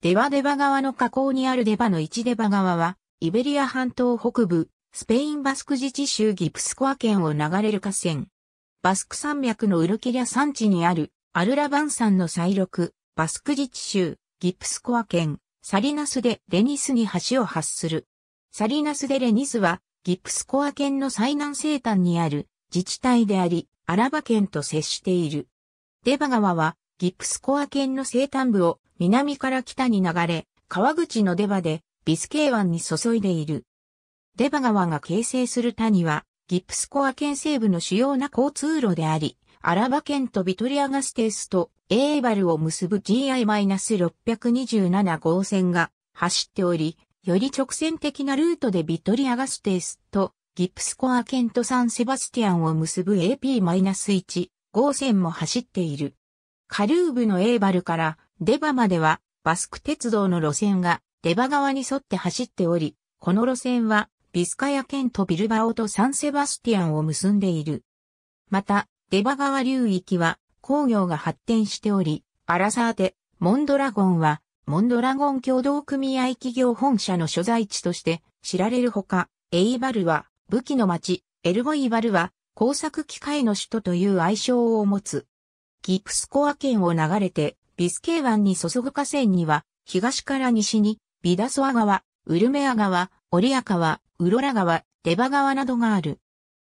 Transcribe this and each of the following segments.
デバデバ川の河口にあるデバの一デバ川は、イベリア半島北部、スペインバスク自治州ギプスコア県を流れる河川。バスク山脈のウルキリャ山地にある、アルラバン山の再録、バスク自治州、ギプスコア県、サリナスでレニスに橋を発する。サリナスでレニスは、ギプスコア県の最南西端にある自治体であり、アラバ県と接している。デバ川は、ギプスコア県の西端部を南から北に流れ、川口の出場でビスケー湾に注いでいる。出場川が形成する谷は、ギプスコア県西部の主要な交通路であり、アラバ県とビトリアガステースとエーバルを結ぶ GI-627 号線が走っており、より直線的なルートでビトリアガステースとギプスコア県とサンセバスティアンを結ぶ AP-1 号線も走っている。カルーブのエーバルからデバまではバスク鉄道の路線がデバ側に沿って走っており、この路線はビスカヤ県とビルバオとサンセバスティアンを結んでいる。また、デバ川流域は工業が発展しており、アラサーテ、モンドラゴンは、モンドラゴン共同組合企業本社の所在地として知られるほか、エイバルは武器の町、エルゴイバルは工作機械の首都という愛称を持つ。ギプスコア県を流れてビスケー湾に注ぐ河川には、東から西に、ビダソア川、ウルメア川、オリア川、ウロラ川、デバ川などがある。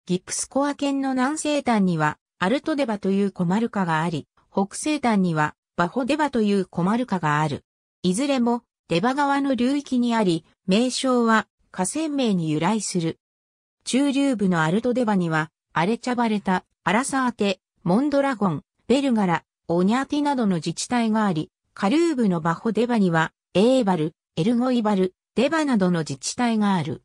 ギプスコア県の南西端には、アルトデバというコマルカがあり、北西端には、バホデバというコマルカがある。いずれも、デバ川の流域にあり、名称は河川名に由来する。中流部のアルトデバには、荒れちゃバレタ、アラサーテ、モンドラゴン、ベルガラ、オニャティなどの自治体があり、カルーブのバホデバには、エーバル、エルゴイバル、デバなどの自治体がある。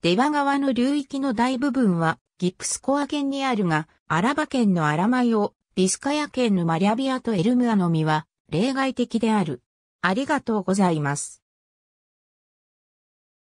デバ川の流域の大部分はギプスコア県にあるが、アラバ県のアラマイオ、ビスカヤ県のマリャビアとエルムアの実は例外的である。ありがとうございます。